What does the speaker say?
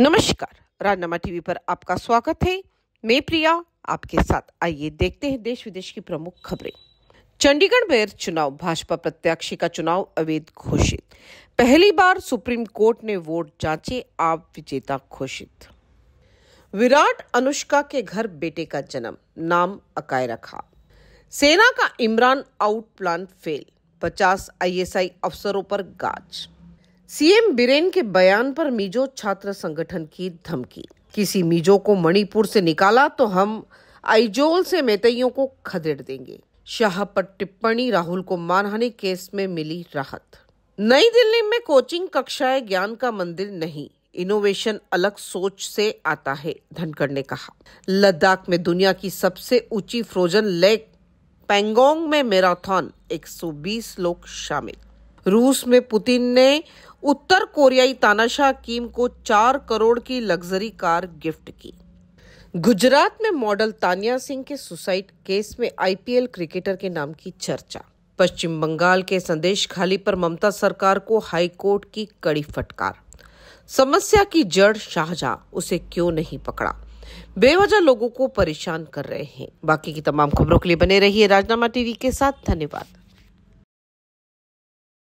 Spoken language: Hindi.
नमस्कार राजनामा टीवी पर आपका स्वागत है मैं प्रिया आपके साथ आइए देखते हैं देश विदेश की प्रमुख खबरें चंडीगढ़ मेयर चुनाव भाजपा प्रत्याशी का चुनाव अवैध घोषित पहली बार सुप्रीम कोर्ट ने वोट जांचे आप विजेता घोषित विराट अनुष्का के घर बेटे का जन्म नाम अकाय रखा सेना का इमरान आउट प्लान फेल पचास आईएसआई अफसरों पर गाज सीएम बिरेन के बयान पर मिजो छात्र संगठन की धमकी किसी मिजो को मणिपुर से निकाला तो हम आइजोल से मेतियों को खदेड़ देंगे शाह पर टिप्पणी राहुल को मानहानि केस में मिली राहत नई दिल्ली में कोचिंग कक्षाएं ज्ञान का मंदिर नहीं इनोवेशन अलग सोच से आता है धनखड़ ने कहा लद्दाख में दुनिया की सबसे ऊंची फ्रोजन लेक पेंगोंग में मैराथन 120 लोग शामिल रूस में पुतिन ने उत्तर कोरियाई तानाशाह कीम को चार करोड़ की लग्जरी कार गिफ्ट की गुजरात में मॉडल तानिया सिंह के सुसाइड केस में आईपीएल क्रिकेटर के नाम की चर्चा पश्चिम बंगाल के संदेश खाली पर ममता सरकार को हाईकोर्ट की कड़ी फटकार समस्या की जड़ शाहजहां उसे क्यों नहीं पकड़ा बेवजह लोगों को परेशान कर रहे हैं बाकी की तमाम खबरों के लिए बने रहिए राजनामा टीवी के साथ धन्यवाद